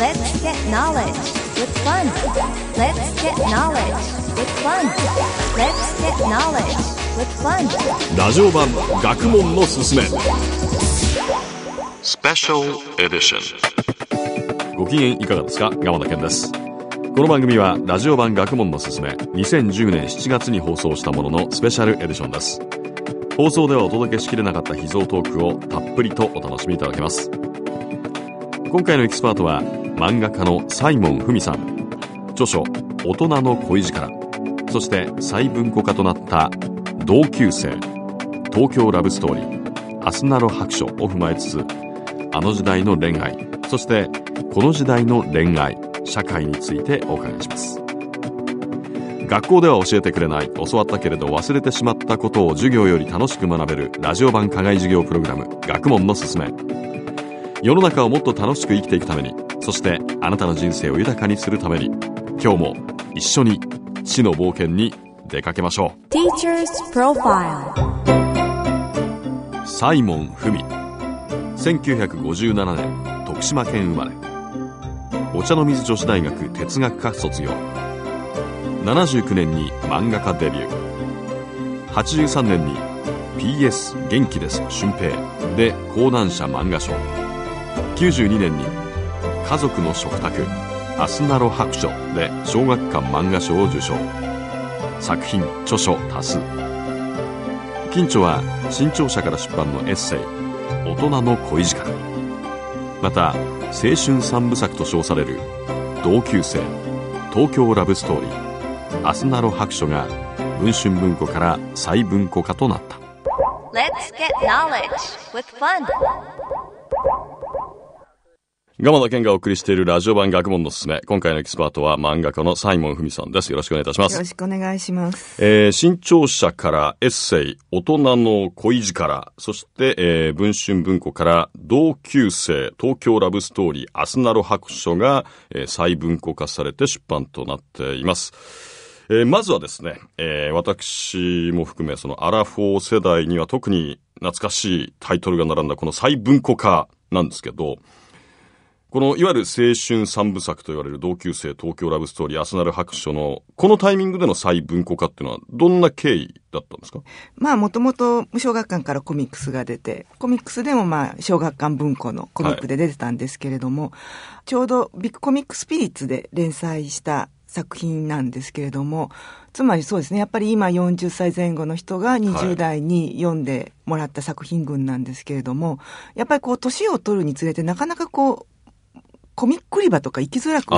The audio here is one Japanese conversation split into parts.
Let's get knowledge with fun. Let's get knowledge with fun. Let's get knowledge with fun. ラジオ版学問のすすめ。Special Edition。ご機嫌いかがですか、山田健です。この番組はラジオ版学問のすすめ2010年7月に放送したもののスペシャルエディションです。放送ではお届けしきれなかった秘蔵トークをたっぷりとお楽しみいただけます。今回のエキスパートは漫画家のサイモン・フミさん著書「大人の恋力」そして細文庫化となった「同級生東京ラブストーリー」「アスナロ白書」を踏まえつつあの時代の恋愛そしてこの時代の恋愛社会についてお伺いします学校では教えてくれない教わったけれど忘れてしまったことを授業より楽しく学べるラジオ版課外授業プログラム「学問のすすめ」世の中をもっと楽しく生きていくためにそしてあなたの人生を豊かにするために今日も一緒に死の冒険に出かけましょう Teacher's Profile サイモン・フミ1957年徳島県生まれお茶の水女子大学哲学科卒業79年に漫画家デビュー83年に PS 元気です春平で講談社漫画賞92年に家族の食卓アスナロ白書で小学館漫画賞を受賞作品著書多数近著は新潮社から出版のエッセイ「大人の恋時間」また青春三部作と称される「同級生東京ラブストーリー」「アスナロ白書」が文春文庫から再文庫化となった Let's get knowledge with fun. 鎌田健がお送りしているラジオ版学問のすすめ。今回のエキスパートは漫画家のサイモン文さんです。よろしくお願いいたします。よろしくお願いします。えー、新潮社からエッセイ、大人の恋路から、そして、えー、文春文庫から同級生、東京ラブストーリー、アスナロ白書が、えー、再文庫化されて出版となっています。えー、まずはですね、えー、私も含め、そのアラフォー世代には特に懐かしいタイトルが並んだこの再文庫化なんですけど、このいわゆる青春三部作と言われる同級生東京ラブストーリー、アスナル白書の、このタイミングでの再文庫化っていうのは、どんな経緯だったんですかまあ、もともと無小学館からコミックスが出て、コミックスでもまあ、小学館文庫のコミックで出てたんですけれども、はい、ちょうどビッグコミックスピリッツで連載した作品なんですけれども、つまりそうですね、やっぱり今40歳前後の人が20代に読んでもらった作品群なんですけれども、はい、やっぱりこう、年を取るにつれてなかなかこう、コミック売り場とか行きづらく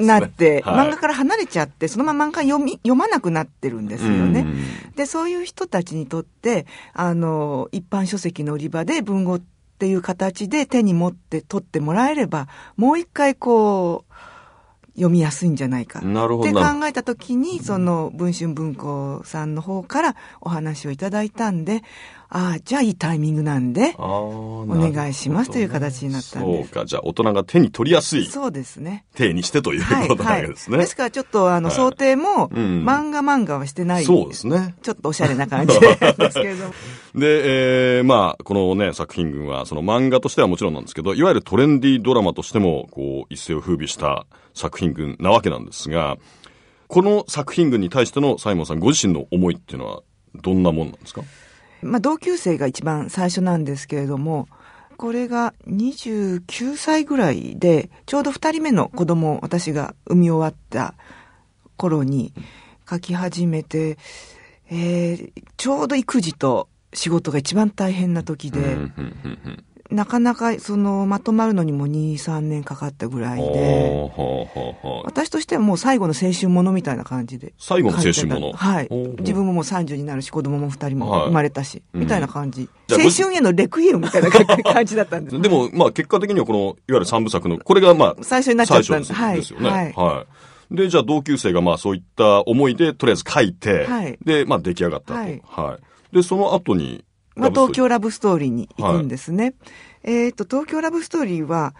なって、ねはい、漫画から離れちゃって、そのまま漫画読み、読まなくなってるんですよね。で、そういう人たちにとって、あの、一般書籍の売り場で文豪っていう形で手に持って取ってもらえれば、もう一回こう、読みやすいんじゃないかって考えた時にその文春文庫さんの方からお話をいただいたんでああじゃあいいタイミングなんでお願いしますという形になったんです、ね、そうかじゃあ大人が手に取りやすいそうですね手にしてということなわけですね、はいはい、ですからちょっとあの想定も漫画漫画はしてない、そうですねちょっとおしゃれな感じですけれども で、えー、まあこのね作品群はその漫画としてはもちろんなんですけどいわゆるトレンディードラマとしてもこう一世を風靡した作品群なわけなんですが、この作品群に対してのサイモンさんご自身の思いっていうのはどんなもんなんですかまあ同級生が一番最初なんですけれども、これが29歳ぐらいで、ちょうど2人目の子供を私が産み終わった頃に書き始めて、えー、ちょうど育児と仕事が一番大変な時で、なかなかそのまとまるのにも2、3年かかったぐらいで、私としてはもう最後の青春ものみたいな感じで。最後の青春ものはい。自分ももう30になるし、子供も2人も生まれたし、みたいな感じ。青春へのレクイエムみたいな感じだったんです。でも、まあ結果的にはこの、いわゆる3部作の、これがまあ、最初になっちゃったんです,、ですよね。はい。で、じゃあ同級生がまあそういった思いでとりあえず書いて、はい、で、まあ出来上がったと。はい。で、その後に、まあ、東京ラブストーリーに行くんですね。はい、えっ、ー、と、東京ラブストーリーは、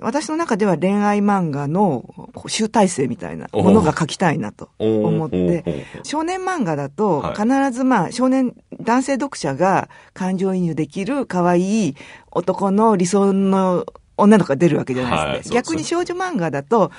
私の中では恋愛漫画の集大成みたいなものが書きたいなと思って、少年漫画だと必ずまあ少年、男性読者が感情移入できる可愛い男の理想の女の子が出るわけじゃないですか、ねはい、逆に少女漫画だと、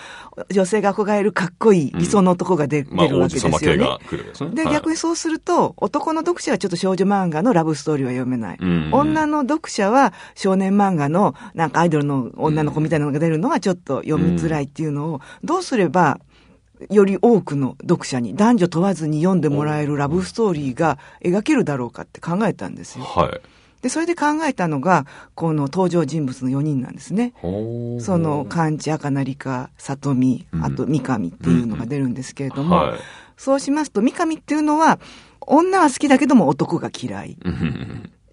女性が憧れるかっこいい理想の男が出,、うん、出るわけですよね。まあ、で、ねはい、逆にそうすると、男の読者はちょっと少女漫画のラブストーリーは読めない。うん女の読者は少年漫画の、なんかアイドルの女の子みたいなのが出るのはちょっと読みづらいっていうのを、どうすれば、より多くの読者に男女問わずに読んでもらえるラブストーリーが描けるだろうかって考えたんですよ。はいで、それで考えたのが、この登場人物の4人なんですね。その、カンチ、アカナ里美。あと三上っていうのが出るんですけれども、うんうんはい、そうしますと、三上っていうのは、女は好きだけども男が嫌い。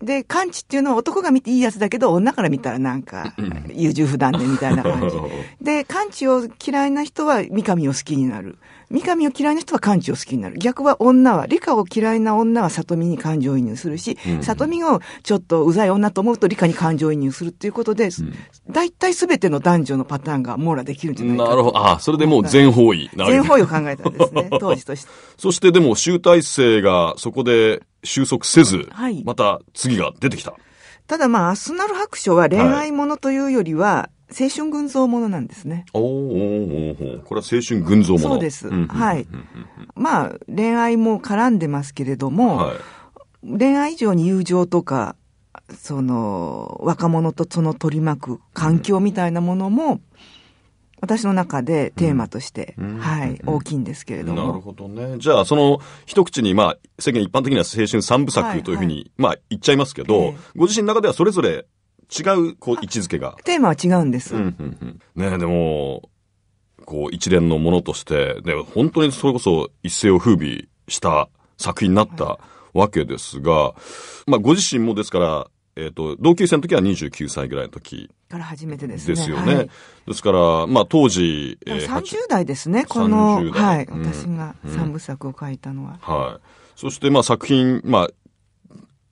で、カンチっていうのは男が見ていいやつだけど、女から見たらなんか、優柔不断でみたいな感じ。で、カンチを嫌いな人は三上を好きになる。三上を嫌いな人は漢字を好きになる。逆は女は、理科を嫌いな女は里見に感情移入するし、うん、里見をちょっとうざい女と思うと理科に感情移入するっていうことで、大体すべての男女のパターンが網羅できるんじゃないかなるほど。ああ、それでもう全方位。全方位を考えたんですね、当時として。そしてでも集大成がそこで収束せず、はい、また次が出てきた。ただまあ、アスナル白書は恋愛ものというよりは、はい青春群像ものなんですね。おーおーおーこれは青春群像ものそうです。はい。まあ、恋愛も絡んでますけれども、はい、恋愛以上に友情とか、その、若者とその取り巻く環境みたいなものも、私の中でテーマとして、うん、はい、うん、大きいんですけれども。なるほどね。じゃあ、その、一口に、まあ、世間一般的には青春三部作というふうに、はいはい、まあ、言っちゃいますけど、えー、ご自身の中ではそれぞれ違う、こう、位置づけが。テーマは違うんです。うんうんうん、ねでも、こう、一連のものとして、で、本当にそれこそ一世を風靡した作品になったわけですが、はい、まあ、ご自身もですから、えっ、ー、と、同級生の時は29歳ぐらいの時。から初めてですね。ですよね。はい、ですから、まあ当時。えー、30代ですね、この、はい、うん、私が三部作を書いたのは。うん、はい。そして、まあ作品、まあ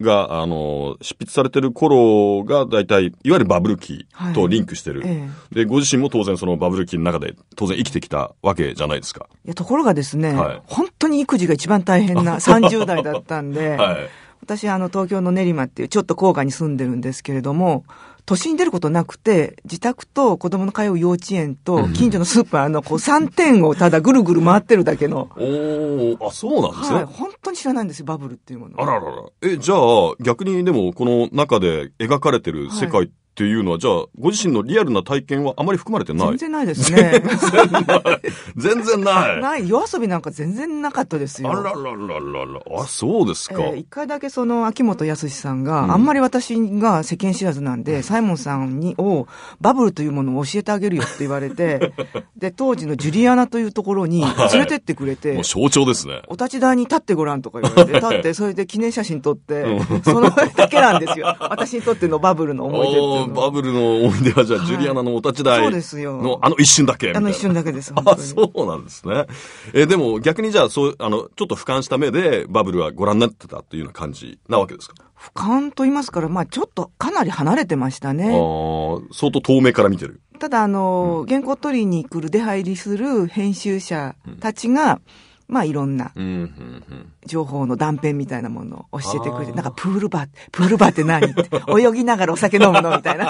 が、あの、執筆されてる頃が、大体、いわゆるバブル期とリンクしてる、はいで、ご自身も当然そのバブル期の中で、当然生きてきたわけじゃないですか。いや、ところがですね、はい、本当に育児が一番大変な30 代だったんで、はい、私、あの、東京の練馬っていう、ちょっと郊外に住んでるんですけれども、都心に出ることなくて、自宅と子供の通う幼稚園と、近所のスーパーのこう3点をただぐるぐる回ってるだけの。おあ、そうなんですね、はい。本当に知らないんですよ、バブルっていうもの。あららら。え、じゃあ、逆にでも、この中で描かれてる世界っっていうのは、じゃあ、ご自身のリアルな体験はあまり含まれてない全然ないですね。全然ない。ない。夜遊びなんか全然なかったですよ。あららららら。あ、そうですか。一、えー、回だけその、秋元康さんが、うん、あんまり私が世間知らずなんで、サイモンさんに、を、バブルというものを教えてあげるよって言われて、で、当時のジュリアナというところに連れてってくれて、もう象徴ですね。お立ち台に立ってごらんとか言われて、立って、それで記念写真撮って、そのだけなんですよ。私にとってのバブルの思い出って。バブルの思い出は、じゃあ、ジュリアナのお立ち台の、そうですよあの一瞬だけあの一瞬だけです。あ、そうなんですね。えでも逆にじゃあ、そう、あの、ちょっと俯瞰した目でバブルはご覧になってたというような感じなわけですか俯瞰と言いますから、まあちょっとかなり離れてましたね。ああ、相当遠目から見てる。ただ、あの、うん、原稿取りに来る、出入りする編集者たちが、うんまあいろんな情報の断片みたいなものを教えてくれて、なんかプールバー、プールバーって何って、泳ぎながらお酒飲むのみたいな。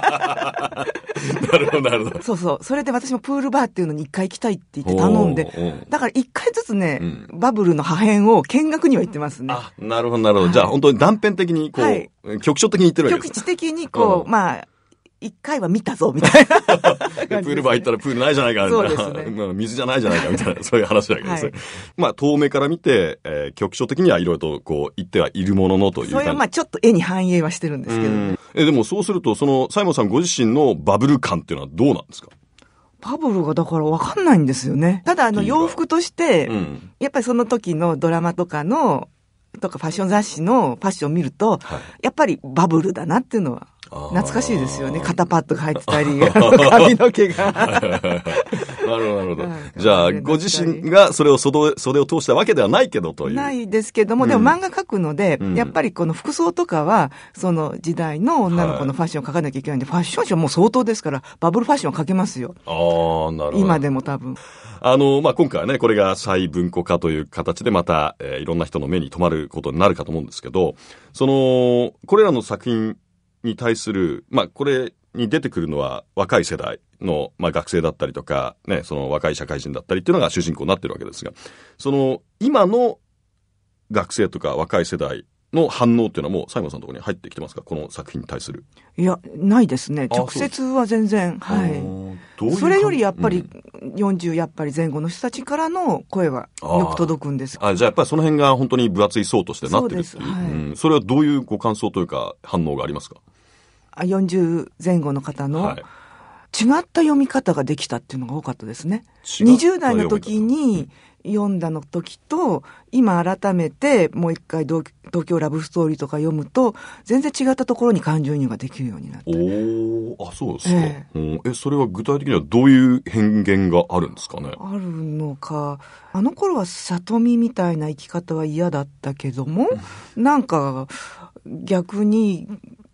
なるほど、なるほど。そうそう。それで私もプールバーっていうのに一回行きたいって言って頼んで、だから一回ずつね、バブルの破片を見学には行ってますね。あ、なるほど、なるほど。じゃあ本当に断片的に、こう、局所的に行ってるわけです局地的に、こう、まあ、一回は見たぞ、みたいな プール場行ったらプールないじゃないか、みたいな。ね、水じゃないじゃないか、みたいな、そういう話だけどですね。はい、まあ、遠目から見て、えー、局所的にはいろいろとこう、行ってはいるもののというそれはまあ、ちょっと絵に反映はしてるんですけど、ね、え、でもそうすると、その、サイモンさんご自身のバブル感っていうのはどうなんですかバブルがだから分かんないんですよね。ただあの洋服として、うん、やっぱりその時のドラマとかの、とかファッション雑誌のファッションを見ると、はい、やっぱりバブルだなっていうのは懐かしいですよね。肩パッドが入ってたり、髪の毛が。なるほど、なるほど。じゃあ、ご自身がそれを袖、袖を通したわけではないけどという。ないですけども、でも漫画描くので、やっぱりこの服装とかは、その時代の女の子のファッションを描かなきゃいけないんで、ファッションショーもう相当ですから、バブルファッションを描けますよ。ああ、なるほど。今でも多分。あの、まあ、今回はね、これが再文庫化という形でまた、えー、いろんな人の目に留まることになるかと思うんですけど、その、これらの作品に対する、まあ、これに出てくるのは若い世代の、まあ、学生だったりとか、ね、その若い社会人だったりっていうのが主人公になってるわけですが、その今の学生とか若い世代の反応っていうのはもう、西郷さんのところに入ってきてますかこの作品に対する。いや、ないですね。直接は全然。はい。ういうそれよりやっぱり、40やっぱり前後の人たちからの声はよく届くんですあじゃあやっぱりその辺が本当に分厚い層としてなってるっていう。はい、うん、それはどういうご感想というか反応がありますかあ ?40 前後の方の、はい違った読み方ができたっていうのが多かったですね。20代の時に、読んだの時と、今改めてもう一回東京ラブストーリーとか読むと、全然違ったところに感情移入ができるようになった。おあ、そうですか、えええ、それは具体的にはどういう変幻があるんですかねあるのか。あの頃は里見みたいな生き方は嫌だったけども、なんか逆に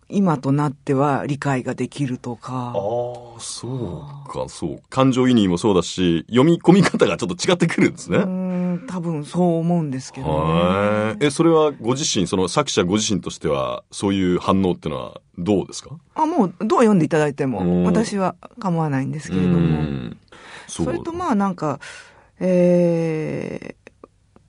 今となっては理解ができるとか。ああ、そうか、そう。感情移入もそうだし、読み込み方がちょっと違ってくるんですね。うん、多分そう思うんですけど、ね、はい。え、それはご自身、その作者ご自身としては、そういう反応っていうのはどうですかあ、もう、どう読んでいただいても、私は構わないんですけれども。そそれとまあなんか、えー、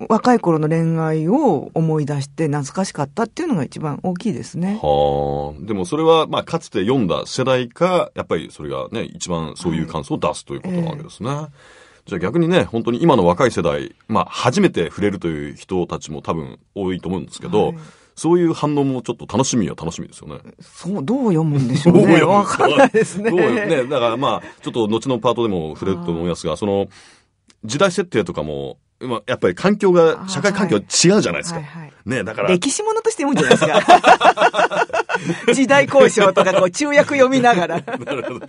若い頃の恋愛を思い出して懐かしかったっていうのが一番大きいですね。はあ。でもそれは、まあ、かつて読んだ世代か、やっぱりそれがね、一番そういう感想を出すということなわけですね。はいえーじゃあ逆にね、本当に今の若い世代、まあ初めて触れるという人たちも多分多いと思うんですけど、はい、そういう反応もちょっと楽しみは楽しみですよね。そう、どう読むんでしょうね。わかんないですね。どうね、だからまあ、ちょっと後のパートでも触れると思いますが、その、時代設定とかもやっぱり環境が、社会環境違うじゃないですか。ね、だから。歴史ものとして読むじゃないですか。時代交渉とか、こう、中訳読みながら。なるほど。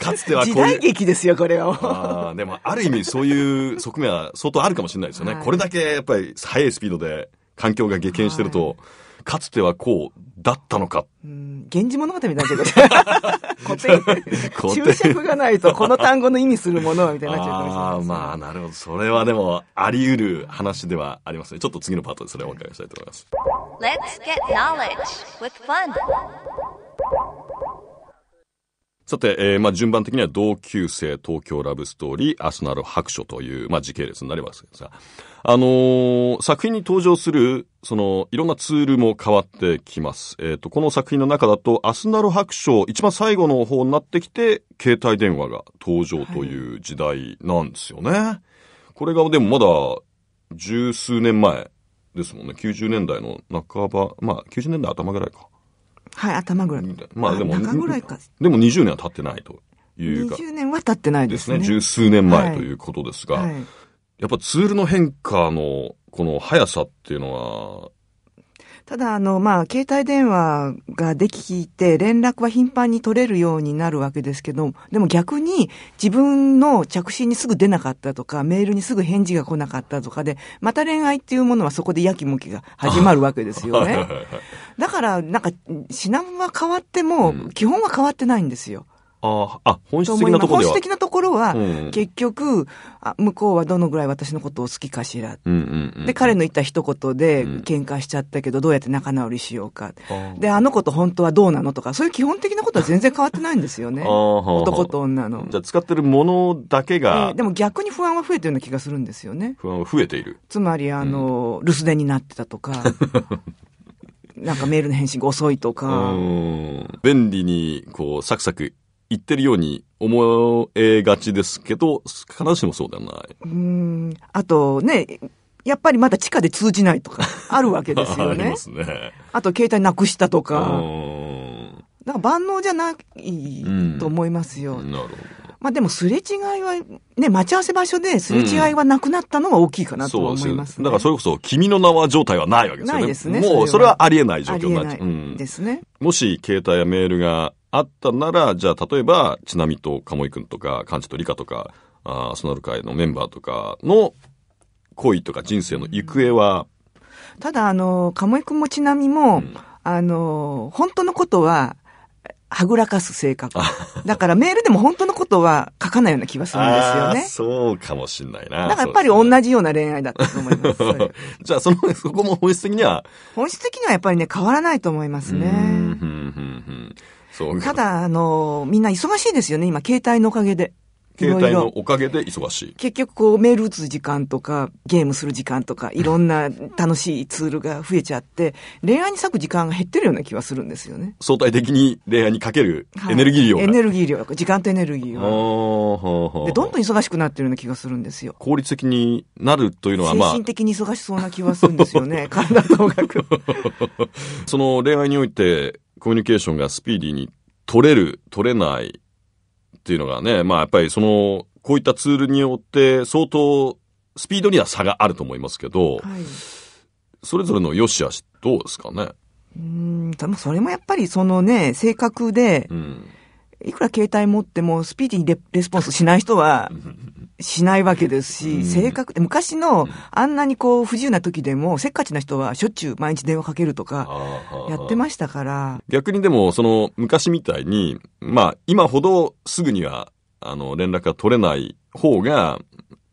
かつてはこう時代劇ですよ、これは。ああ、でも、ある意味そういう側面は相当あるかもしれないですよね。はい、これだけ、やっぱり、速いスピードで環境が激変してると、はいかつてはこう、だったのか。うん、源氏物語みたいにな 固定。注釈がないと、この単語の意味するものみたいになっちゃうかもしれない、ね、まあ、なるほど。それはでも、あり得る話ではありますね。ちょっと次のパートでそれをお伺いしたいと思います。Let's knowledge get with fun. さて、えー、まあ順番的には同級生東京ラブストーリー、アスナル白書という、まあ時系列になりますが、あのー、作品に登場する、その、いろんなツールも変わってきます。えっ、ー、と、この作品の中だと、アスナロ白書、一番最後の方になってきて、携帯電話が登場という時代なんですよね。はい、これが、でもまだ、十数年前ですもんね。90年代の半ば、まあ、90年代頭ぐらいか。はい、頭ぐらい。まあ、でも、中ぐらいか。でも20年は経ってないというか。20年は経ってないですね。ですね。十数年前ということですが。はいはいやっぱツールの変化のこの速さっていうのはただ、あの、まあ、携帯電話ができて、連絡は頻繁に取れるようになるわけですけど、でも逆に自分の着信にすぐ出なかったとか、メールにすぐ返事が来なかったとかで、また恋愛っていうものはそこでやきもきが始まるわけですよね。だから、なんか、品は変わっても、基本は変わってないんですよ。ああ、本質的なところ本質的なところは、結局、あ、向こうはどのぐらい私のことを好きかしら。で、彼の言った一言で喧嘩しちゃったけど、どうやって仲直りしようか。で、あの子と本当はどうなのとか、そういう基本的なことは全然変わってないんですよね。男と女の。じゃあ使ってるものだけが、でも逆に不安は増えてるような気がするんですよね。不安は増えている。つまり、あの、留守電になってたとか。なんかメールの返信が遅いとか。便利に、こう、サクサク言ってるように思えがちですけど、必ずしもそうではない。うん。あとね、やっぱりまだ地下で通じないとか、あるわけですよね。ありますね。あと携帯なくしたとか。なんか万能じゃないと思いますよ。うん、なるほど。まあでもすれ違いは、ね、待ち合わせ場所ですれ違いはなくなったのは大きいかなと思います、ねうん、だからそれこそ、君の名は状態はないわけですよね。ないですね。もうそれはありえない状況になっちゃう。ですね、うん。もし携帯やメールがあったなら、じゃあ例えば、ちなみと鴨居くんとか、幹事と理科とか、あソナル会のメンバーとかの恋とか人生の行方は、ただ、あの、鴨居くんもちなみも、うん、あの、本当のことは、はぐらかす性格。だからメールでも本当のことは書かないような気がするんですよね。そうかもしんないな。だからやっぱり同じような恋愛だったと思います。じゃあその、そこも本質的には本質的にはやっぱりね、変わらないと思いますね。うんうんうんうんただ、あの、みんな忙しいですよね、今、携帯のおかげで。携帯のおかげで忙しい。結局こうメール打つ時間とかゲームする時間とかいろんな楽しいツールが増えちゃって恋愛に咲く時間が減ってるような気はするんですよね。相対的に恋愛にかけるエネルギー量、はい、エネルギー量時間とエネルギーを。でどんどん忙しくなってるような気がするんですよ。効率的になるというのはまあ。精神的に忙しそうな気はするんですよね。体と音楽。その恋愛においてコミュニケーションがスピーディーに取れる、取れないっていうのがね、まあやっぱりその、こういったツールによって相当スピードには差があると思いますけど、はい、それぞれの良し悪しどうですかねうんそれもやっぱりそのね性格で、うん、いくら携帯持ってもスピーディーにレスポンスしない人はしないわけですし、性格で昔のあんなにこう不自由な時でもせっかちな人はしょっちゅう毎日電話かけるとかやってましたから。逆にでもその昔みたいに、まあ今ほどすぐにはあの連絡が取れない方が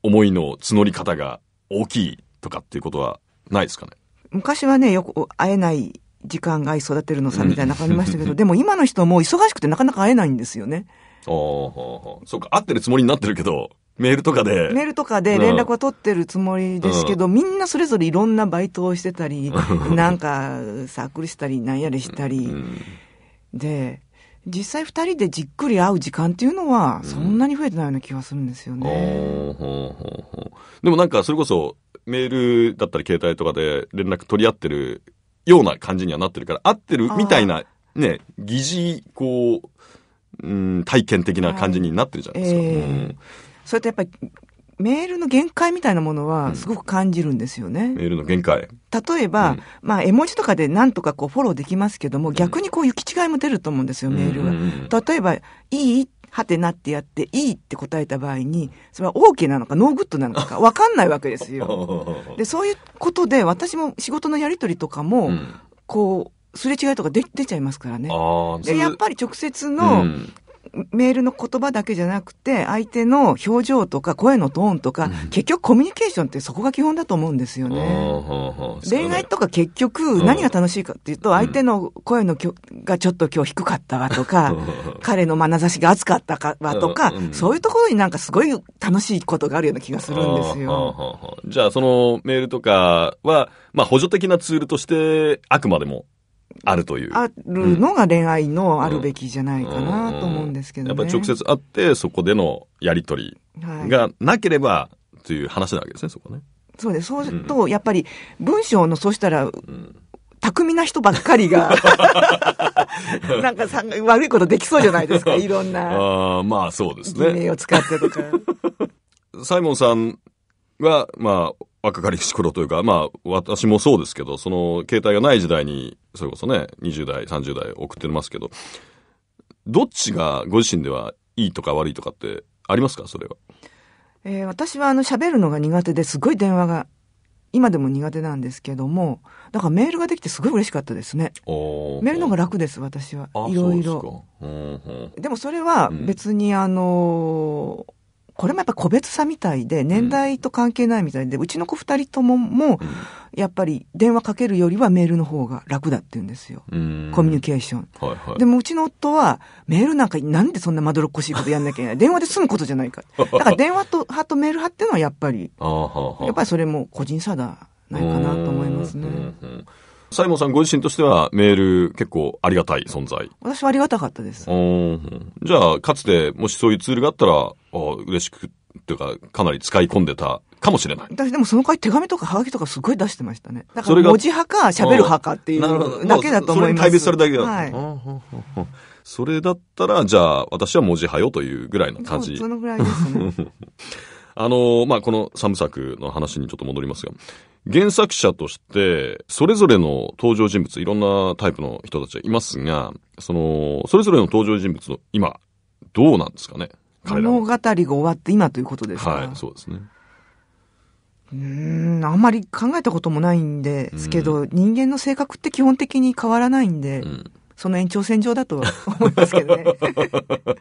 思いの募り方が大きいとかっていうことはないですかね昔はね、よく会えない時間が育てるのさみたいな感じましたけど、でも今の人も忙しくてなかなか会えないんですよね。そうか、会ってるつもりになってるけど、メールとかで。メールとかで連絡は取ってるつもりですけど、うん、みんなそれぞれいろんなバイトをしてたり、なんかサークルしたり、なんやりしたり、で、実際二人でじっくり会う時間っていうのは、そんなに増えてないような気がするんですよね。でもなんか、それこそ、メールだったり携帯とかで連絡取り合ってるような感じにはなってるから、会ってるみたいな、ね、疑似、こう、うん、体験的な感じになってるじゃないですか。それとやっぱりメールの限界みたいなものはすごく感じるんですよね。うん、メールの限界。例えば、うん、まあ絵文字とかでなんとかこうフォローできますけども、逆にこう行き違いも出ると思うんですよ、メールは。うん、例えば、いいはてなってやって、いいって答えた場合に、それは OK なのか、ノーグッドなのか、わかんないわけですよ。で、そういうことで、私も仕事のやり取りとかも、こう、すれ違いとか出出ちゃいますからね。で、やっぱり直接のメールの言葉だけじゃなくて、相手の表情とか声のトーンとか、うん、結局コミュニケーションってそこが基本だと思うんですよね。恋愛とか結局何が楽しいかっていうと、相手の声のきょがちょっと今日低かったわとか、彼の眼差しが熱かったかわとか、そういうところになんかすごい楽しいことがあるような気がするんですよ。じゃあそのメールとかは、まあ補助的なツールとしてあくまでもあるという。あるのが恋愛のあるべきじゃないかなと思うんですけどね。やっぱ直接会って、そこでのやりとりがなければという話なわけですね、そこね。そうです。そうすると、やっぱり文章の、そうしたら、うん巧みな人ばっかりが なんかさ悪いことできそうじゃないですか、いろんな。あまあそうですね。名を使ってとか。サイモンさんは、まあ、若かりし頃というか、まあ、私もそうですけど、その、携帯がない時代に、それこそね、20代、30代送ってますけど、どっちがご自身ではいいとか悪いとかってありますかそれは。えー、私はあの、喋るのが苦手ですごい電話が、今でも苦手なんですけども、だからメールができてすごい嬉しかったですね。ーメールの方が楽です、私は。いろいろ。でもそれは別にあのー、うんこれもやっぱ個別さみたいで、年代と関係ないみたいで、うちの子二人とも、もう、やっぱり電話かけるよりはメールの方が楽だって言うんですよ。コミュニケーション。はいはい、でもうちの夫は、メールなんかなんでそんなまどろっこしいことやんなきゃいけない。電話で済むことじゃないか。だから電話と派とメール派っていうのはやっぱり、やっぱりそれも個人差だないかなと思いますね。サイモンさんご自身としてはメール結構ありがたい存在私はありがたかったです。じゃあ、かつてもしそういうツールがあったら、あ嬉しく、というか、かなり使い込んでたかもしれない。私でもその回手紙とかハガキとかすごい出してましたね。だから文字派か喋る派かっていなるほどうだけだと思います。うそれに対別されただけだ、はい。それだったら、じゃあ、私は文字派よというぐらいの感じ。そうのぐらいですね。あのまあ、この三部作の話にちょっと戻りますが、原作者として、それぞれの登場人物、いろんなタイプの人たちがいますが、その、それぞれの登場人物の今、どうなんですかね物語が終わって今ということですかはい、そうですね。うん、あんまり考えたこともないんですけど、人間の性格って基本的に変わらないんで、うんその延長線上だと思いますけどね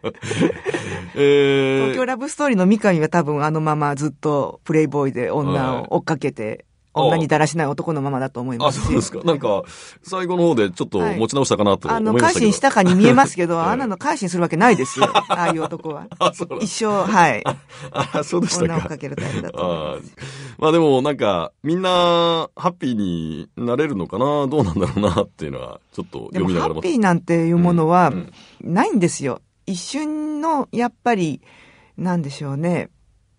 えー、東京ラブストーリーの三上は多分あのままずっとプレイボーイで女を追っかけて女にだらしない男のままだと思いますあ、そうですか。なんか、最後の方でちょっと持ち直したかなと思いましたはい、あの、改心したかに見えますけど、あんなの改心するわけないですよ。ああいう男は。あ、一生、はい。あ、そうでしたか。女をかけるタイプだと思います。あまあでも、なんか、みんな、ハッピーになれるのかなどうなんだろうなっていうのは、ちょっと読みながらハッピーなんていうものは、ないんですよ。うんうん、一瞬の、やっぱり、なんでしょうね。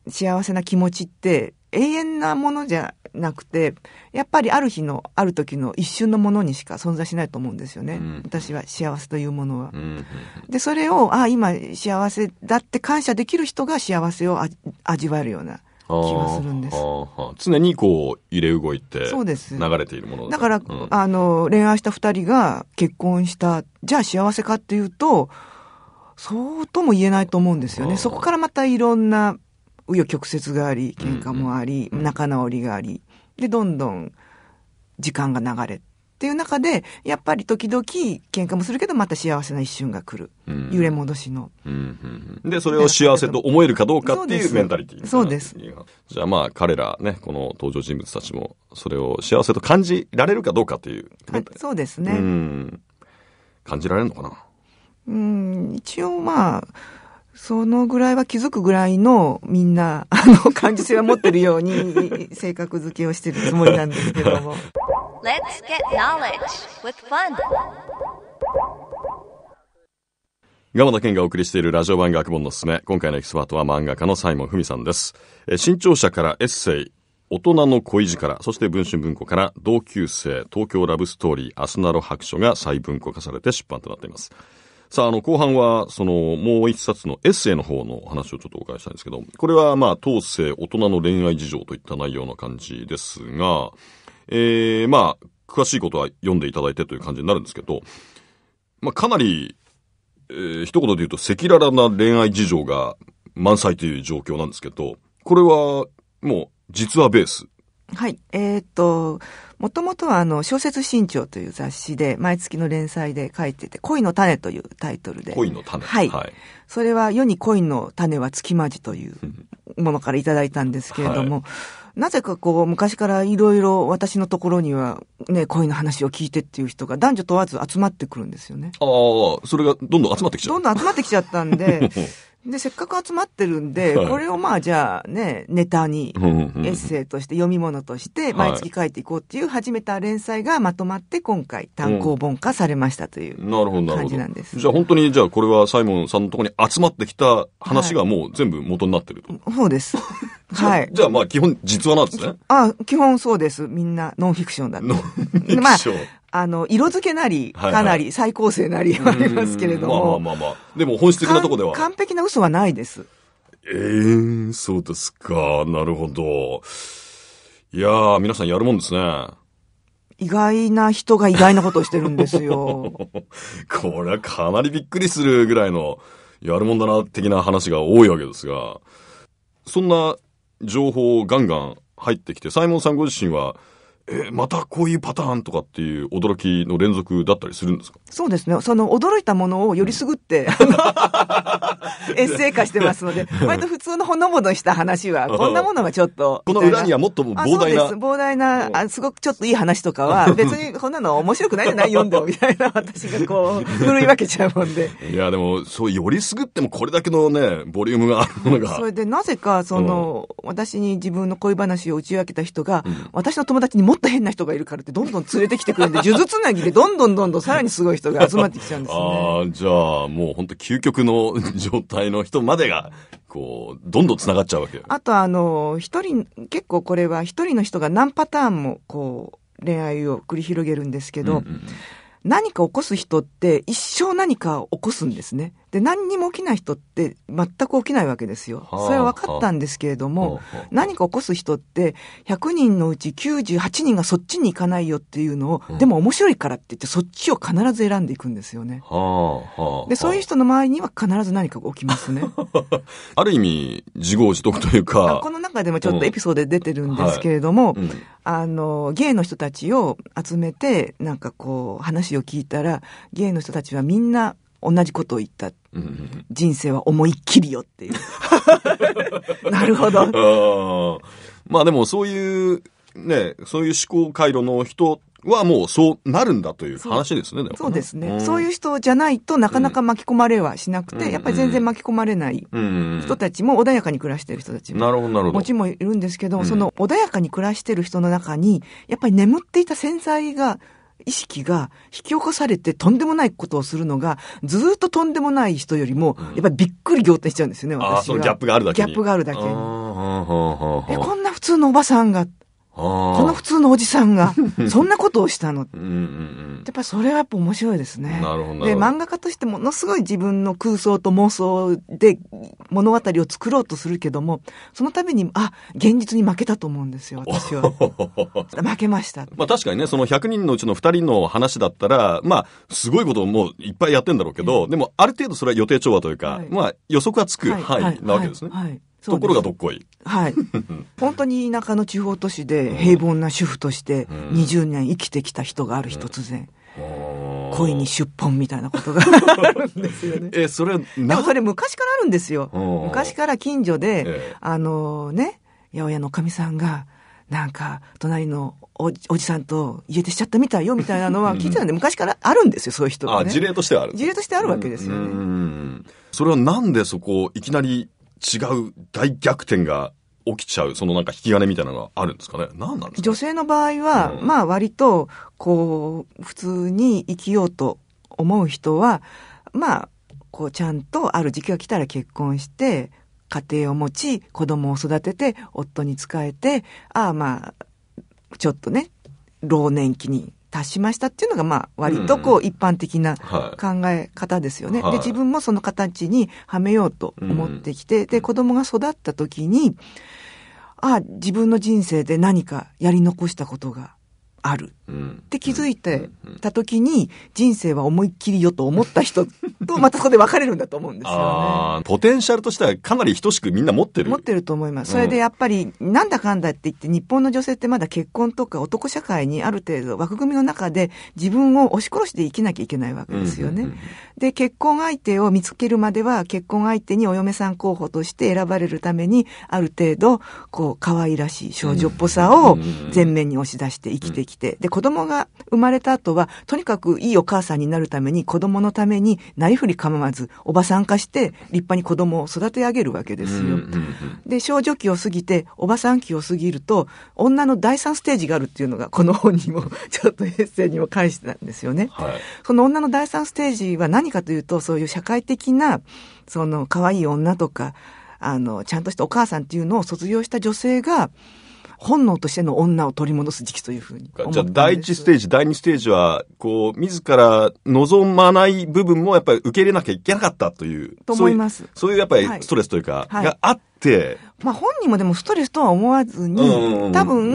幸せな気持ちって、永遠なものじゃなくて、やっぱりある日の、ある時の一瞬のものにしか存在しないと思うんですよね。うん、私は幸せというものは。うん、で、それを、ああ、今幸せだって感謝できる人が幸せを味わえるような。気がするんです。常にこう揺れ動いてそうです流れているものだから、うん、あの恋愛した2人が結婚したじゃあ幸せかっていうとそうとも言えないと思うんですよね。そこからまたいろんな紆余曲折があり、喧嘩もあり、仲直りがあり、で、どんどん時間が流れっていう中で、やっぱり時々喧嘩もするけど、また幸せな一瞬が来る。揺れ戻しの、で、それを幸せと思えるかどうかっていうメンタリティそうです。じゃあまあ彼らね、この登場人物たちも、それを幸せと感じられるかどうかという。そうですね。感じられるのかなうん、一応まあ、そのぐらいは気づくぐらいのみんな、あの、感受性は持ってるように、性格づけをしてるつもりなんですけども。Let's get knowledge with fun! 田健がお送りしているラジオ版学問のすすめ。今回のエキスパートは漫画家のサイモン・フミさんです。え新潮社からエッセイ、大人の恋から、そして文春文庫から同級生、東京ラブストーリー、アスナロ白書が再文庫化されて出版となっています。さあ、あの、後半は、その、もう一冊のエッセイの方の話をちょっとお伺いしたいんですけど、これは、まあ、当世大人の恋愛事情といった内容な感じですが、ええー、まあ、詳しいことは読んでいただいてという感じになるんですけど、まあ、かなり、えー、一言で言うと、赤裸々な恋愛事情が満載という状況なんですけど、これは、もう、実話ベースはい。えー、っと、もともとはあの、小説新潮という雑誌で、毎月の連載で書いてて、恋の種というタイトルで。恋の種はい。はい、それは世に恋の種は月まじというものからいただいたんですけれども、はい、なぜかこう、昔からいろいろ私のところには、ね、恋の話を聞いてっていう人が男女問わず集まってくるんですよね。ああ、それがどんどん集まってきちゃった。どんどん集まってきちゃったんで、で、せっかく集まってるんで、はい、これをまあじゃあね、ネタに、エッセイとして読み物として、毎月書いていこうっていう始めた連載がまとまって今回単行本化されましたという感じなんです。うん、るほど、なじゃあ本当にじゃあこれはサイモンさんのところに集まってきた話がもう全部元になってると。はい、そうです。はい。じゃあまあ基本実話なんですね。あ、基本そうです。みんなノンフィクションだノンフィクション。まああの、色付けなり、かなり再構成なり ありますけれども。まあまあまあまあ。でも本質的なとこでは。完璧な嘘はないです。ええー、そうですか。なるほど。いやー、皆さんやるもんですね。意外な人が意外なことをしてるんですよ。これはかなりびっくりするぐらいの、やるもんだな、的な話が多いわけですが、そんな情報をガンガン入ってきて、サイモンさんご自身は、えまたこういうパターンとかっていう驚きの連続だったりするんですかそうですね。その驚いたものをよりすぐって、うん エッセイ化してますので、割と普通のほのぼのした話は、こんなものがちょっと。この裏にはもっと膨大な。膨大なあ、すごくちょっといい話とかは、別にこんなの面白くないじゃない読んでもみたいな私がこう、ふい分けちゃうもんで。いや、でも、そうよりすぐってもこれだけのね、ボリュームがあるのが。それでなぜか、その、うん、私に自分の恋話を打ち明けた人が、うん、私の友達にもっと変な人がいるからって、どんどん連れてきてくるんで、数珠つなぎでどんどんどんどんさらにすごい人が集まってきちゃうんですね。ああ、じゃあ、もう本当究極の状態代の人までが、こう、どんどん繋がっちゃうわけあとあの、一人、結構これは一人の人が何パターンも、こう、恋愛を繰り広げるんですけど、うんうん、何か起こす人って一生何か起こすんですね。で、何にも起きない人って全く起きないわけですよ。それは分かったんですけれども、何か起こす人って、100人のうち98人がそっちに行かないよっていうのを、でも面白いからって言って、そっちを必ず選んでいくんですよね。で、そういう人の周りには必ず何か起きますね。ある意味、自業自得というか。この中でもちょっとエピソードで出てるんですけれども、あの、ゲイの人たちを集めて、なんかこう、話を聞いたら、ゲイの人たちはみんな、同じことを言った。人生は思いっきりよっていう。なるほど。まあでもそういう、ね、そういう思考回路の人はもうそうなるんだという話ですね。そうですね、うん、そういう人じゃないとなかなか巻き込まれはしなくて、うん、やっぱり全然巻き込まれない人たちも穏やかに暮らしてる人たちも。なるほど、なるほど。もちろんいるんですけど、うん、その穏やかに暮らしてる人の中に、やっぱり眠っていた潜在が意識が引き起こされてとんでもないことをするのが、ずっととんでもない人よりも、やっぱりびっくり仰天しちゃうんですよね、私は。ギャップがあるだけギャップがあるだけに。え、こんな普通のおばさんがこの普通のおじさんが、そんなことをしたの。やっぱそれはやっぱ面白いですね。なるほど。で、漫画家としてものすごい自分の空想と妄想で物語を作ろうとするけども、そのために、あ、現実に負けたと思うんですよ、私は。負けました。まあ確かにね、その100人のうちの2人の話だったら、まあ、すごいことをもういっぱいやってんだろうけど、でもある程度それは予定調和というか、はい、まあ予測はつく範囲なわけですね。はいはいところがどっこい。はい。本当に田舎の地方都市で平凡な主婦として20年生きてきた人がある日突然。恋に出本みたいなことがあるんですよね。え、それでそれ昔からあるんですよ。昔から近所で、あのね、八百屋のかみさんが、なんか、隣のおじさんと家出しちゃったみたいよみたいなのは聞いてたんで、昔からあるんですよ、そういう人が、ね、あ、事例としてある。事例としてあるわけですよね。それはなんでそこ、いきなり違う大逆転が起きちゃう、そのなんか引き金みたいなのがあるんですかね何なんですか、女性の場合は、うん、まあ割と、こう、普通に生きようと思う人は、まあ、こうちゃんとある時期が来たら結婚して、家庭を持ち、子供を育てて、夫に仕えて、ああまあ、ちょっとね、老年期に達しましたっていうのが、まあ、割とこう、一般的な考え方ですよね。で、自分もその形にはめようと思ってきて、で、子供が育った時に、ああ、自分の人生で何かやり残したことがある。って気づいてた時に、人生は思いっきりよと思った人と、またそこで分かれるんだと思うんですよね。ポテンシャルとしてはかなり等しくみんな持ってる持ってると思います。それでやっぱり、なんだかんだって言って、日本の女性ってまだ結婚とか男社会にある程度枠組みの中で自分を押し殺して生きなきゃいけないわけですよね。で、結婚相手を見つけるまでは、結婚相手にお嫁さん候補として選ばれるために、ある程度、こう、可愛らしい少女っぽさを前面に押し出して生きてきて、で、子供が生まれた後は、とにかくいいお母さんになるために、子供のためになりふり構わず、おばさん化して立派に子供を育て上げるわけですよ。で、少女期を過ぎて、おばさん期を過ぎると、女の第三ステージがあるっていうのが、この本にも、ちょっとエッセイにも返してたんですよね。はい、その女の第三ステージは何かというと、そういう社会的な、その、可愛い女とか、あの、ちゃんとしたお母さんっていうのを卒業した女性が、本能としての女を取り戻す時期というふうにじゃあ、第一ステージ、第二ステージは、こう、自ら望まない部分もやっぱり受け入れなきゃいけなかったという。と思います。そういうやっぱりストレスというか、があって、まあ本人もでもストレスとは思わずに、多分、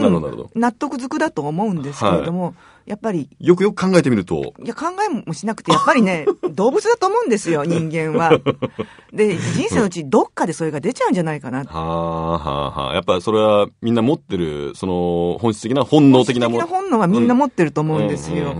納得づくだと思うんですけれども、はいやっぱり。よくよく考えてみると。いや、考えもしなくて、やっぱりね、動物だと思うんですよ、人間は。で、人生のうちどっかでそれが出ちゃうんじゃないかな。はあ、はあ、はあ。やっぱそれはみんな持ってる、その、本質的な本能的なもの。本質的な本能はみんな持ってると思うんですよ。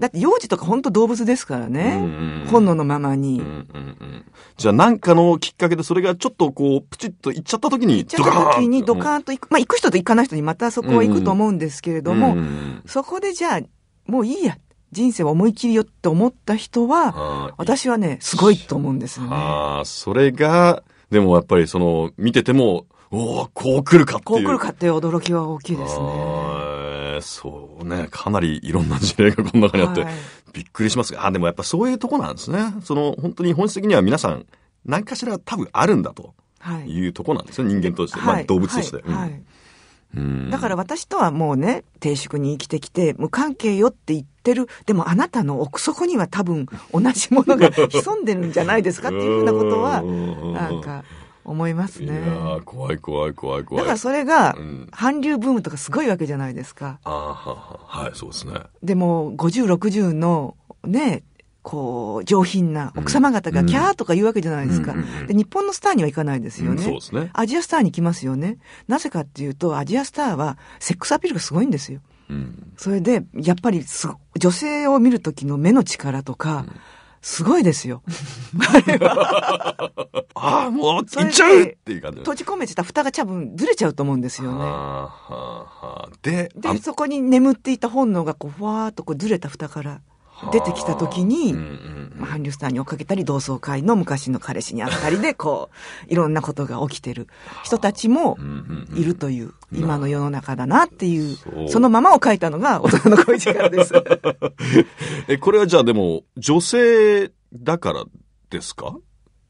だって幼児とか本当動物ですからね。うんうん、本能のままに。うんうんうん、じゃあ、なんかのきっかけでそれがちょっとこう、プチッといっちゃった時に、ドカーンと。時にドカーンと行く。まあ、行く人と行かない人にまたそこは行くと思うんですけれども、うんうん、そこでじゃじゃあ、もういいや。人生は思い切りよって思った人は、私はね、すごいと思うんですよね。ああ、それが、でもやっぱりその、見てても、おお、こう来るかっていう。こう来るかっていう驚きは大きいですね。そうね、かなりいろんな事例がこの中にあって、はい、びっくりしますが、あ、でもやっぱそういうとこなんですね。その、本当に本質的には皆さん、何かしら多分あるんだと。い、うとこなんですよ、人間として。まあ、動物として。はい、うんだから私とはもうね、定宿に生きてきて、無関係よって言ってる。でもあなたの奥底には多分同じものが潜んでるんじゃないですかっていうふうなことは、なんか。思いますね。怖い怖い怖い怖い。だからそれが、韓流ブームとかすごいわけじゃないですか。ああ、はい、そうですね。でも、50、60のね、こう、上品な奥様方がキャーとか言うわけじゃないですか。で、日本のスターには行かないですよね。そうですね。アジアスターに来ますよね。なぜかっていうと、アジアスターはセックスアピールがすごいんですよ。うん、それで、やっぱりす、女性を見るときの目の力とか、すごいですよ。あれは。ああ、もう、行っちゃうっていう感じ。閉じ込めてた蓋が多分ずれちゃうと思うんですよね。ははで、で、そこに眠っていた本能がこう、ふわーっとこうずれた蓋から。出てきた時に、うんうんうん、流スターに追っかけたり、同窓会の昔の彼氏に会ったりで、こう、いろんなことが起きてる人たちもいるという、今の世の中だなっていう、そうそのままを書いたのが大人の恋力です。え、これはじゃあでも、女性だからですか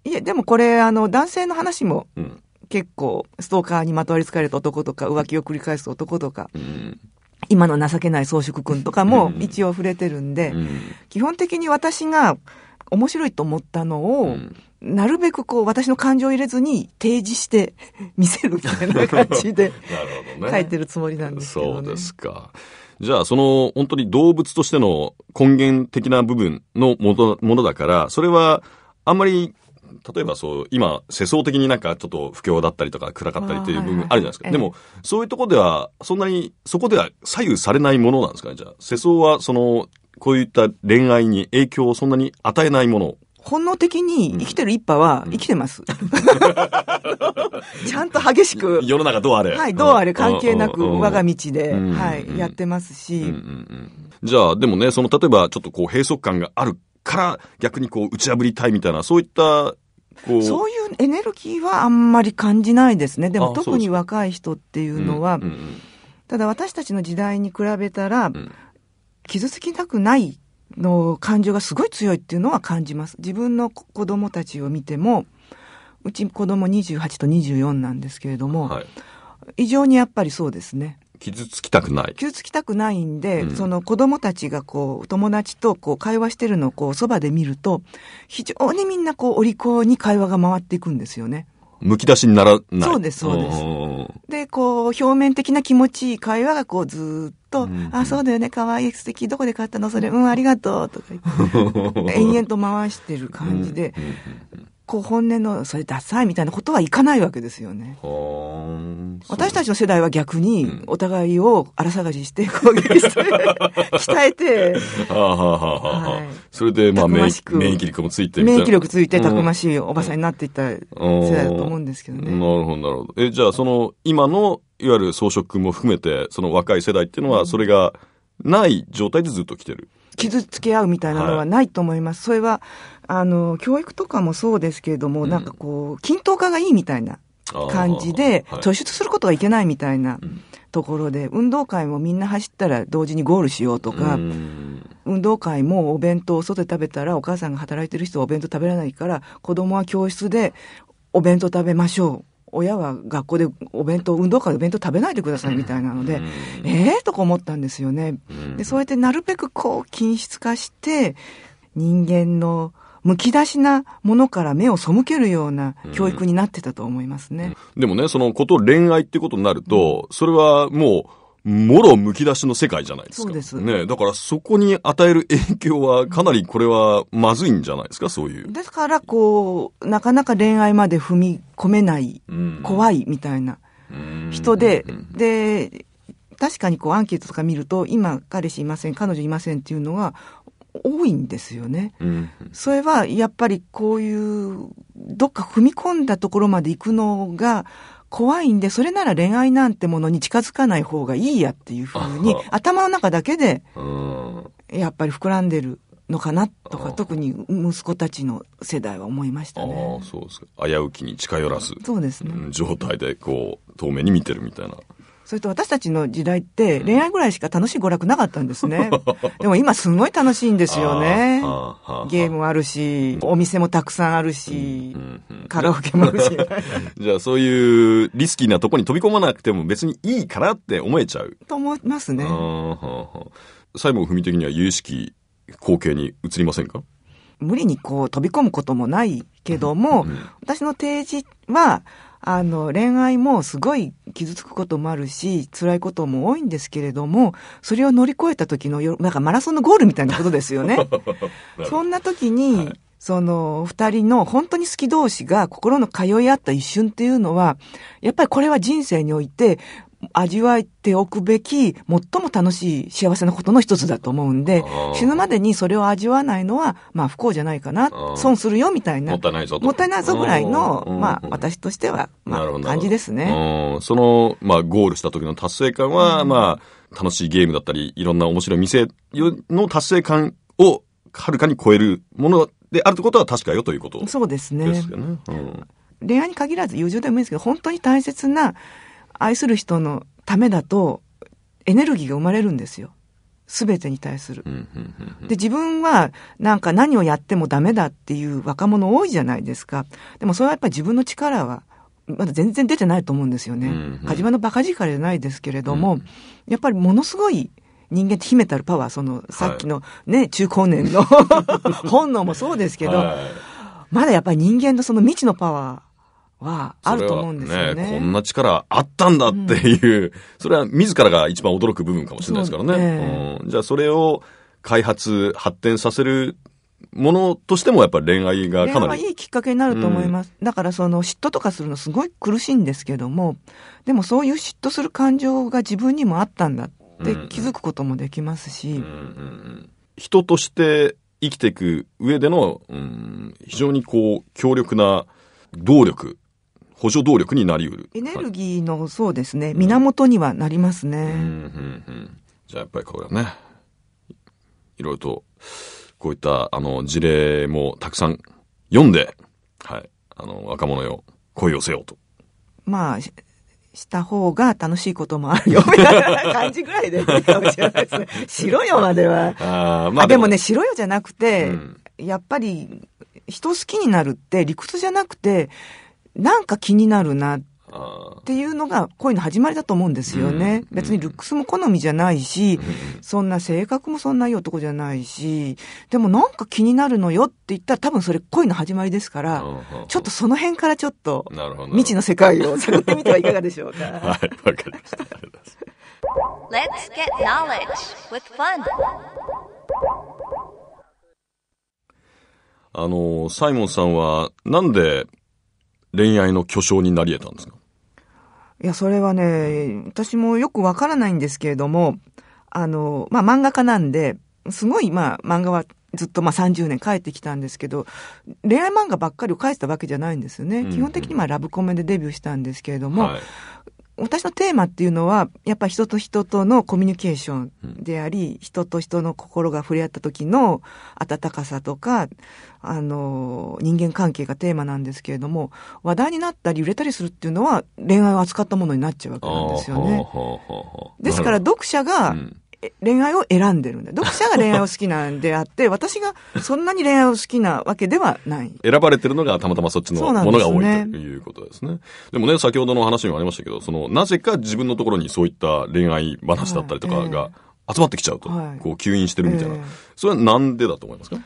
いや、でもこれ、あの、男性の話も、結構、ストーカーにまとわりつかれた男とか、浮気を繰り返す男とか、うん今の情けない装飾君とかも一応触れてるんで、うん、基本的に私が面白いと思ったのを、うん、なるべくこう私の感情を入れずに提示して 見せるみたいな感じで ね、書いてるつもりなんですけど、ね、そうですか。じゃあその本当に動物としての根源的な部分のものだから、それはあんまり例えばそう、今、世相的になんかちょっと不況だったりとか暗かったりっていう部分あるじゃないですか。はいはい、でも、そういうとこでは、そんなに、そこでは左右されないものなんですかね、じゃあ。世相は、その、こういった恋愛に影響をそんなに与えないもの本能的に生きてる一派は生きてます。ちゃんと激しく。世の中どうあれはい、どうあれ関係なく我が道で、はい、やってますし。じゃあ、でもね、その例えばちょっとこう閉塞感があるから逆にこう打ち破りたいみたいな、そういったうそういうエネルギーはあんまり感じないですねでも特に若い人っていうのは、ただ私たちの時代に比べたら、傷つきたくないの感情がすごい強いっていうのは感じます自分の子供たちを見てもうち子供28と24なんですけれども、はい、異常にやっぱりそうですね傷つきたくない。傷つきたくないんで、うん、その子供たちがこう、友達とこう、会話してるのをこう、そばで見ると、非常にみんなこう、お利口に会話が回っていくんですよね。むき出しにならない。そうです、そうです。で、こう、表面的な気持ちいい会話がこう、ずっと、うん、あ、そうだよね、かわいい、素敵、どこで買ったのそれ、うん、ありがとう、とか言って、延々と回してる感じで、こう本音のそれダサいみたいなことはいかないわけですよね。私たちの世代は逆にお互いを荒探しして攻撃して、うん、鍛えてそれでまあ免疫力もついて免疫力ついてたくましいおばさんになっていった世代だと思うんですけどね。なるほどなるほど。えじゃあその今のいわゆる装飾も含めてその若い世代っていうのはそれがない状態でずっと来てる。傷つけ合うみたいなのはないと思います。はい、それはあの、教育とかもそうですけれども、うん、なんかこう、均等化がいいみたいな感じで、突出することがいけないみたいなところで、運動会もみんな走ったら同時にゴールしようとか、運動会もお弁当を外で食べたらお母さんが働いてる人はお弁当食べられないから、子供は教室でお弁当食べましょう。親は学校でお弁当、運動会でお弁当食べないでくださいみたいなので、ええー、とか思ったんですよね。で、そうやってなるべくこう、均質化して、人間のむき出しなものから目を背けるような教育になってたと思いますね。うん、でもね、そのこと恋愛ってことになると、それはもう、もろむき出しの世界じゃないですか。そうです。ねだからそこに与える影響はかなりこれはまずいんじゃないですか、そういう。ですから、こう、なかなか恋愛まで踏み込めない、うん、怖いみたいな人で、で、確かにこうアンケートとか見ると、今彼氏いません、彼女いませんっていうのは多いんですよね。うん、それはやっぱりこういうどっか踏み込んだところまで行くのが怖いんで、それなら恋愛なんてものに近づかない方がいいやっていうふうに頭の中だけでやっぱり膨らんでるのかなとか特に息子たちの世代は思いましたね。あそうですか危うきに近寄らずそうですね状態でこう透明に見てるみたいな。それと私たちの時代って恋愛ぐらいしか楽しい娯楽なかったんですね。でも今すごい楽しいんですよね。ゲームあるし、お店もたくさんあるし、カラオケもあるし。じゃあそういうリスキーなとこに飛び込まなくても別にいいかなって思えちゃう。と思いますね。西門文的には有意識光景に移りませんか無理にこう飛び込むこともないけども、私の提示は、あの、恋愛もすごい傷つくこともあるし、辛いことも多いんですけれども、それを乗り越えた時の、なんかマラソンのゴールみたいなことですよね。そんな時に、はい、その、二人の本当に好き同士が心の通い合った一瞬っていうのは、やっぱりこれは人生において、味わっておくべき、最も楽しい幸せなことの一つだと思うんで、死ぬまでにそれを味わわないのは、まあ不幸じゃないかな、損するよみたいな。もったいないぞもったいないぞぐらいの、まあ私としては、まあ感じですね。その、まあゴールした時の達成感は、まあ楽しいゲームだったり、いろんな面白い店の達成感をはるかに超えるものであるいうことは確かよということ、ね、そうですね。よね。うん恋愛に限らず友情でもいいんですけど、本当に大切な愛する人のためだとエネルギーが生まれるんですよ。全てに対する。で、自分はなんか何をやってもダメだっていう若者多いじゃないですか。でもそれはやっぱり自分の力はまだ全然出てないと思うんですよね。カジマのバカ力じゃないですけれども、うん、やっぱりものすごい人間って秘めたるパワー、そのさっきのね、はい、中高年の 本能もそうですけど、はい、まだやっぱり人間のその未知のパワー、はあると思うんですよね。ねこんな力あったんだっていう、うん、それは自らが一番驚く部分かもしれないですからね。ねうん、じゃあそれを開発、発展させるものとしてもやっぱり恋愛がかなり。いいきっかけになると思います。うん、だからその嫉妬とかするのすごい苦しいんですけども、でもそういう嫉妬する感情が自分にもあったんだって気づくこともできますし。人として生きていく上での、うん、非常にこう強力な動力補助動力になりうる。エネルギーの、そうですね、源にはなりますね。うん、うん、うん。じゃあやっぱりこれはね、いろいろと、こういった、あの、事例もたくさん読んで、はい、あの、若者よ、声をせようと。まあ、した方が楽しいこともあるよ、みたいな感じぐらいでいいかもしれないですね。よまでは。あまあでもね、しろよじゃなくて、うん、やっぱり、人好きになるって理屈じゃなくて、なんか気になるなっていうのが恋の始まりだと思うんですよね。うん、別にルックスも好みじゃないし、うん、そんな性格もそんないい男じゃないし、でもなんか気になるのよって言ったら多分それ恋の始まりですから、うん、ちょっとその辺からちょっと未知の世界を探ってみてはいかがでしょうか。はい、わかりました。Let's get knowledge with fun. あの、サイモンさんはなんで恋愛の巨匠になり得たんですかいや、それはね、私もよくわからないんですけれども、あの、まあ、漫画家なんで、すごい、まあ、漫画はずっとまあ30年帰ってきたんですけど、恋愛漫画ばっかりを返したわけじゃないんですよね。基本的にまあラブコメでデビューしたんですけれども、はい、私のテーマっていうのは、やっぱ人と人とのコミュニケーションであり、人と人の心が触れ合った時の温かさとか、あの、人間関係がテーマなんですけれども、話題になったり売れたりするっていうのは恋愛を扱ったものになっちゃうわけなんですよね。ですから読者が、うん恋愛を選んでるんだ。読者が恋愛を好きなんであって、私がそんなに恋愛を好きなわけではない。選ばれてるのがたまたまそっちのものが多い、ということですね。でもね、先ほどの話にもありましたけど、その、なぜか自分のところにそういった恋愛話だったりとかが集まってきちゃうと、はい、こう、吸引してるみたいな。それはなんでだと思いますか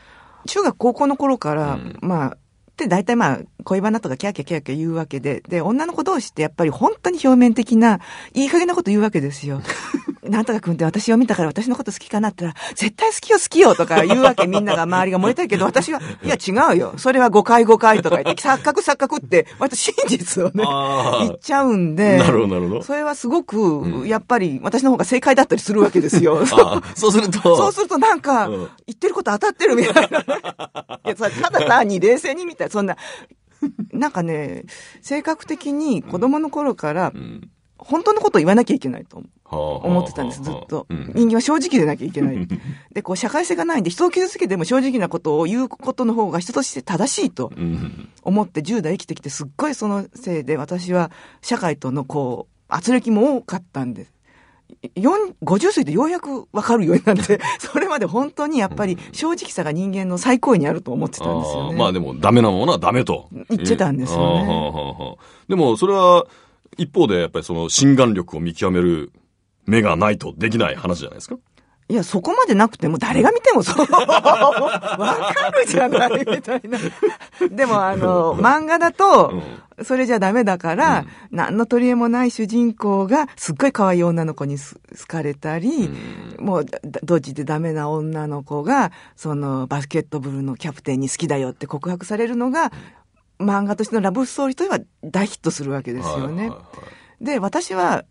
中学高校の頃から、うん、まあ、って大体まあ恋バナとかキャーキャーキャーキャー言うわけで、で、女の子同士ってやっぱり本当に表面的な、いい加減なこと言うわけですよ。なんとか君って私を見たから私のこと好きかなって言ったら、絶対好きよ好きよとか言うわけみんなが周りが漏れてるけど、私は、いや違うよ。それは誤解誤解とか言って、錯覚錯覚って割と真実をね、言っちゃうんで。なるほどなるほど。それはすごく、やっぱり私の方が正解だったりするわけですよ。そうすると。そうするとなんか、言ってること当たってるみたいな、いや、ただ単に冷静にみたいな。そんな、なんかね、性格的に子供の頃から、本当のことを言わなきゃいけないと思ってたんです、ずっと。人間は正直でなきゃいけない。で、こう、社会性がないんで、人を傷つけても正直なことを言うことの方が人として正しいと思って10代生きてきて、すっごいそのせいで私は社会とのこう、圧力も多かったんです。50過ぎてようやくわかるようになって、それまで本当にやっぱり正直さが人間の最高位にあると思ってたんですよね。まあでもダメなものはダメと。言ってたんですよね。はははでもそれは一方でやっぱりその心眼力を見極める目がないとできない話じゃないですかいや、そこまでなくても、誰が見てもそう。わかるじゃない、みたいな。でも、あの、漫画だと、それじゃダメだから、うん、何の取り柄もない主人公が、すっごい可愛い女の子に好かれたり、うん、もう、ドジでダメな女の子が、その、バスケットブルのキャプテンに好きだよって告白されるのが、漫画としてのラブストーリーといえば、大ヒットするわけですよね。はいはいはいで、私は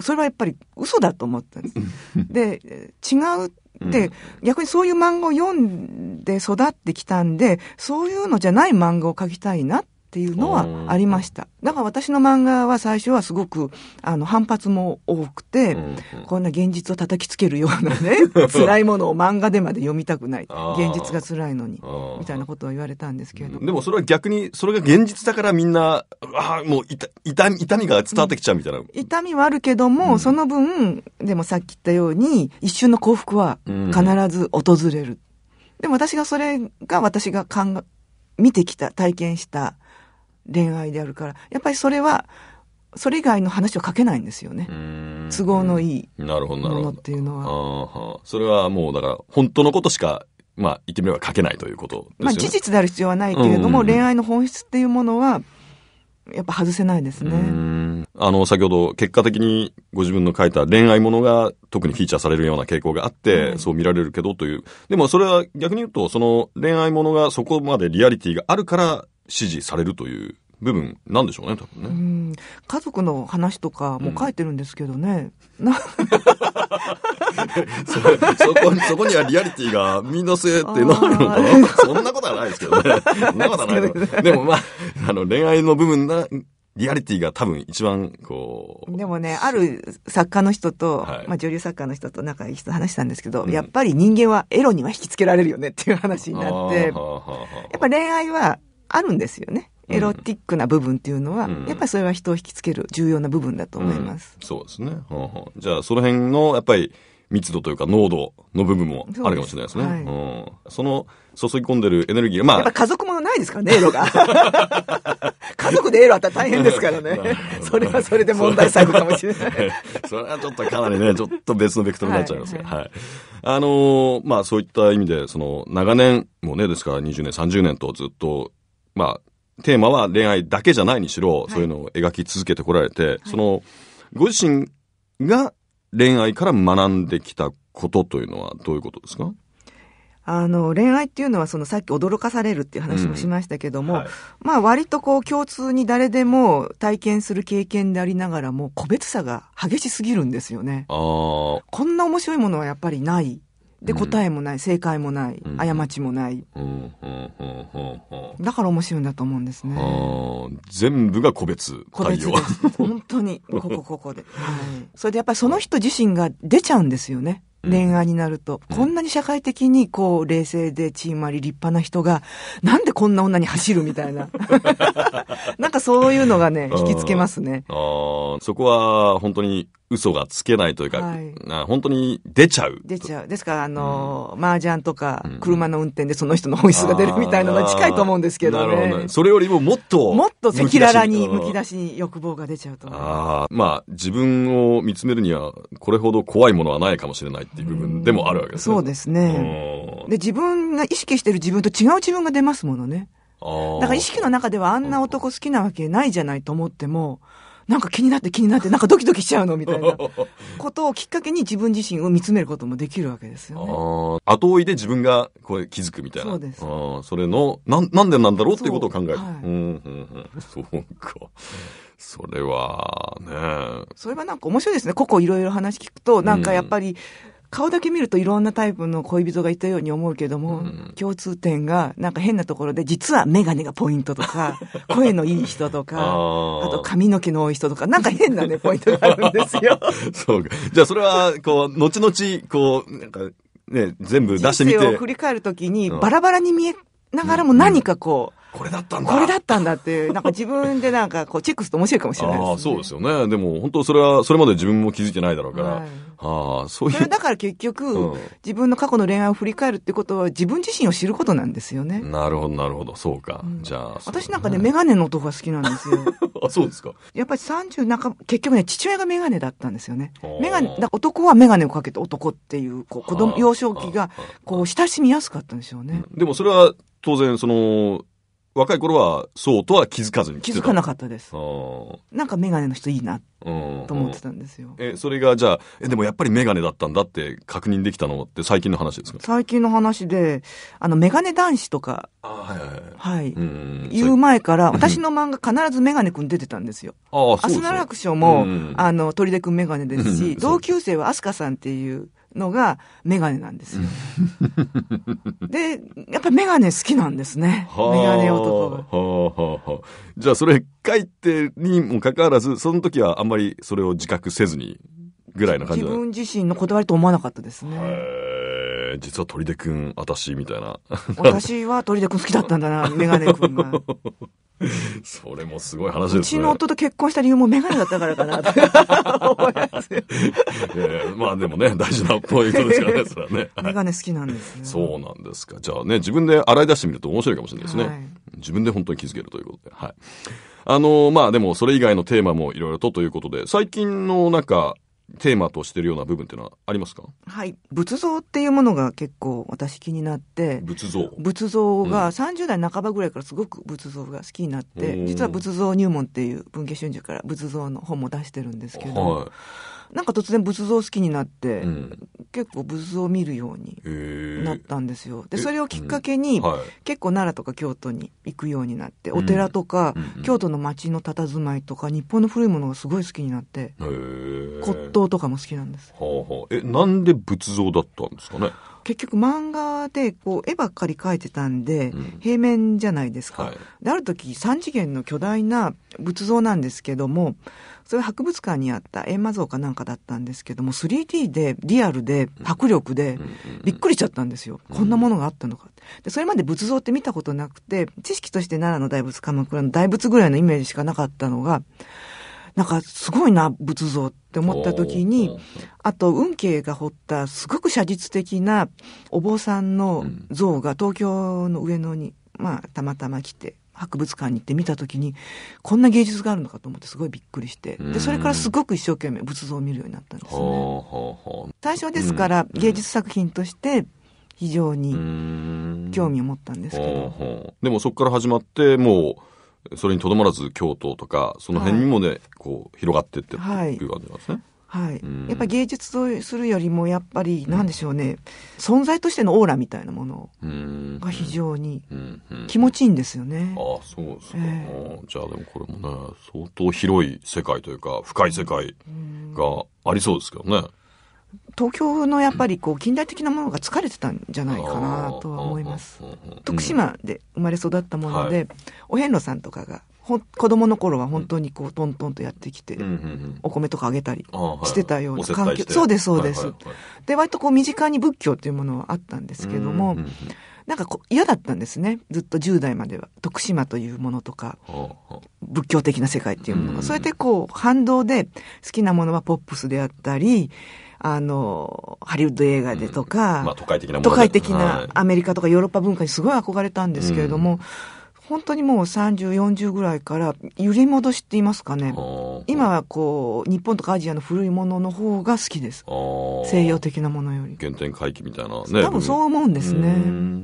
それはやっぱり嘘だと思ったんです。で、違うって、逆にそういう漫画を読んで育ってきたんで、そういうのじゃない漫画を描きたいなっっていうのはありました。だから私の漫画は最初はすごく、あの、反発も多くて、うん、こんな現実を叩きつけるようなね、辛いものを漫画でまで読みたくない。現実が辛いのに、みたいなことを言われたんですけれど、うん、でもそれは逆に、それが現実だからみんな、あもう痛み、痛みが伝わってきちゃうみたいな。うん、痛みはあるけども、その分、でもさっき言ったように、一瞬の幸福は必ず訪れる。でも私がそれが私が考見てきた、体験した、恋愛であるから、やっぱりそれは、それ以外の話は書けないんですよね。都合のいいものっていうのは。それはもうだから、本当のことしか、まあ言ってみれば書けないということ、ね、まあ事実である必要はないけれども、恋愛の本質っていうものは、やっぱ外せないですね。あの、先ほど結果的にご自分の書いた恋愛ものが特にフィーチャーされるような傾向があって、そう見られるけどという。でもそれは逆に言うと、その恋愛ものがそこまでリアリティがあるから支持されるという部分なんでしょうね、多分ね。家族の話とかも書いてるんですけどね。うん、そそこそこにはリアリティが見のせってなるのかなそんなことはないですけどね。そんなことはないけど。でもまあ、あの恋愛の部分な、リアリティが多分一番こう。でもね、ある作家の人と、はい、まあ女流作家の人と仲いい人話したんですけど、うん、やっぱり人間はエロには引きつけられるよねっていう話になって、やっぱ恋愛はあるんですよね。エロティックな部分っていうのは、うん、やっぱりそれは人を引きつける重要な部分だと思います。うん、そうですね、はあはあ。じゃあその辺のやっぱり密度というか濃度の部分もあるかもしれないですね。そ、はいうん、その注ぎ込んでるエネルギー、まあ。やっぱ家族ものないですからね、エロが。家族でエロあったら大変ですからね。それはそれで問題作かもしれない。それはちょっとかなりね、ちょっと別のベクトルになっちゃいますが。はい、はいはいあのー、まあそういった意味で、その長年、もうね、ですから20年、30年とずっとまあ、テーマは恋愛だけじゃないにしろ、そういうのを描き続けてこられて、はい、その、ご自身が恋愛から学んできたことというのはどういうことですかあの、恋愛っていうのは、そのさっき驚かされるっていう話もしましたけども、うんはい、まあ割とこう共通に誰でも体験する経験でありながらも、個別差が激しすぎるんですよね。こんな面白いものはやっぱりないで、答えもない、正解もない、過ちもない。だから面白いんだと思うんですね。全部が個別対応。個別です。本当に、ここ、ここで。はい。それでやっぱりその人自身が出ちゃうんですよね。恋愛になると、うん、こんなに社会的にこう冷静でチームあり立派な人が、なんでこんな女に走るみたいな。なんかそういうのがね、引きつけますね。ああ、そこは本当に嘘がつけないというか、はい、本当に出ちゃう。出ちゃう。ですから、あの、う麻雀とか、車の運転でその人の本質が出るみたいなのは近いと思うんですけどね。なるほど、ね。それよりももっと、もっと赤裸々に、むき出しに欲望が出ちゃうとああ、まあ、自分を見つめるには、これほど怖いものはないかもしれない。っていう部分でもあるわけですね。そうですね。で、自分が意識してる自分と違う自分が出ますものね。だから意識の中ではあんな男好きなわけないじゃないと思っても、なんか気になって気になって、なんかドキドキしちゃうのみたいな ことをきっかけに自分自身を見つめることもできるわけですよね。あ後追いで自分がこれ気づくみたいな。そうです。あそれの、なん、なんでなんだろうっていうことを考える。うはい、うん、うん、うん。そうか。それはね。それはなんか面白いですね。ここいろいろ話聞くと、なんかやっぱり、うん顔だけ見るといろんなタイプの恋人がいたように思うけども、うん、共通点がなんか変なところで、実はメガネがポイントとか、声のいい人とか、あと髪の毛の多い人とか、なんか変なね、ポイントがあるんですよ。そうか。じゃあそれは、こう、後々、こう、なんか、ね、全部出してみて。人生を振り返るときに、バラバラに見えながらも何かこう、うんこれだったんだこれだったんだっていうなんか自分でなんかこうチェックすると面白いかもしれないです、ね、あそうですよねでも本当それはそれまで自分も気づいてないだろうから、はい、あそういうそれだから結局、うん、自分の過去の恋愛を振り返るってことは自分自身を知ることなんですよねなるほどなるほどそうか、うん、じゃあ、ね、私なんかね眼鏡の男が好きなんですよあ そうですかやっぱり三十なんか結局ね父親が眼鏡だったんですよね眼鏡だ男は眼鏡をかけて男っていうこう子供幼少期がこう親しみやすかったんでしょうねでもそれは当然その若い頃はそうとは気づかずに気づかなかったですなんか眼鏡の人いいなと思ってたんですよえそれがじゃあえでもやっぱり眼鏡だったんだって確認できたのって最近の話ですか最近の話であの眼鏡男子とかはい言う前から私の漫画必ず眼鏡くん出てたんですよああそうアスナラクションも、あの鳥出くん眼鏡ですし同級生は飛鳥さんっていうのがメガネなんですよ。で、やっぱりメガネ好きなんですね。メガネ男が。はあはあはあ、じゃあそれ書いてにもかかわらず、その時はあんまりそれを自覚せずにぐらい感じ自分自身のこだわりと思わなかったですね。実は砦くん、私みたいな。私は砦くん好きだったんだな、メガネくんが。それもすごい話ですね。うちの夫と結婚した理由もメガネだったからかな、思います。えー、まあでもね、大事なポイントですからね、それはね。メガネ好きなんですね。そうなんですか。じゃあね、自分で洗い出してみると面白いかもしれないですね。はい、自分で本当に気づけるということで。はい。あのー、まあでもそれ以外のテーマもいろいろとということで、最近のなんか、テーマとしてるような部分っていうのはありますかはい。仏像っていうものが結構私気になって。仏像仏像が30代半ばぐらいからすごく仏像が好きになって、うん、実は仏像入門っていう文化春秋から仏像の本も出してるんですけど、はい、なんか突然仏像好きになって、うん、結構仏像を見るようになったんですよ。で、それをきっかけに、うんはい、結構奈良とか京都に行くようになって、お寺とか、うん、京都の街の佇まいとか、日本の古いものがすごい好きになって、骨董とかも好きなんです。はあはあ、え、なんで仏像だったんですかね結局漫画でこう絵ばっかり描いてたんで、平面じゃないですか、うんはい、である時3次元の巨大な仏像なんですけどもそれ博物館にあった閻魔像かなんかだったんですけども、3D で、リアルで、迫力で、びっくりしちゃったんですよ。こんなものがあったのか。で、それまで仏像って見たことなくて、知識として奈良の大仏、鎌倉の大仏ぐらいのイメージしかなかったのが、なんかすごいな、仏像って思った時に、あと、運慶が彫ったすごく写実的なお坊さんの像が東京の上野に、まあ、たまたま来て、博物館に行って見た時にこんな芸術があるのかと思ってすごいびっくりしてでそれからすごく一生懸命仏像を見るようになったんですね。最初ですから芸術作品として非常に興味を持ったんですけど。でもそこから始まってもうそれにとどまらず京都とかその辺にもね、はい、こう広がってっていう感じなんですね。はいはい、うん、やっぱり芸術とするよりもやっぱり何でしょうね、うん、存在としてのオーラみたいなものが非常に気持ちいいんですよね。うん、ああそうですか、えー、じゃあでもこれもね相当広い世界というか深い世界がありそうですけどね。東京のやっぱりこう近代的なものが疲れてたんじゃないかなとは思います。徳島で生まれ育ったもので、お遍路さんとかが子供の頃は本当にこうトントンとやってきて、お米とかあげたりしてたような環境、そうですそうです、で割とこう身近に仏教っていうものはあったんですけども、なんかこ嫌だったんですねずっと10代までは徳島というものとか、仏教的な世界っていうものが、それでこう反動で好きなものはポップスであったりあの、ハリウッド映画でとか、うんまあ、都会的な都会的なアメリカとかヨーロッパ文化にすごい憧れたんですけれども、うん本当にもう30、40ぐらいから揺り戻しって言いますかね。今はこう、日本とかアジアの古いものの方が好きです。西洋的なものより。原点回帰みたいなね。多分そう思うんですね。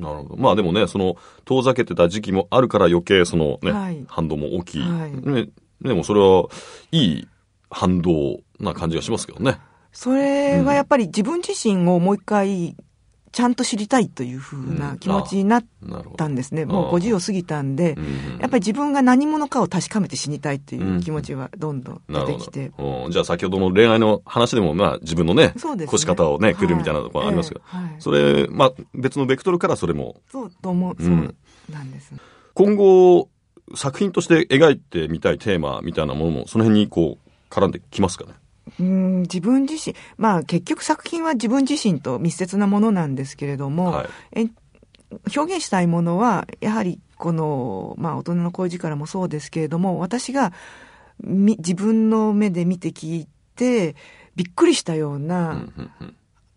なるほど。まあでもね、その、遠ざけてた時期もあるから余計そのね、はい、反動も大きい。はい、ね、でもそれはいい反動な感じがしますけどね。それはやっぱり自分自身をもう一回ちゃんと知りたいというふうな気持ちになったんですね。うん、もう50を過ぎたんで、やっぱり自分が何者かを確かめて死にたいという気持ちはどんどん出てきて。じゃあ先ほどの恋愛の話でも、まあ自分のね、越、ね、し方をね、くるみたいなところありますけど、はいえーはい、それ、まあ別のベクトルからそれも。そうと思う、そうなんです、ね。今後、作品として描いてみたいテーマみたいなものも、その辺にこう、絡んできますかねうん自分自身、まあ結局作品は自分自身と密接なものなんですけれども、はい、表現したいものは、やはりこの、まあ大人の恋力もそうですけれども、私が自分の目で見て聞いて、びっくりしたような、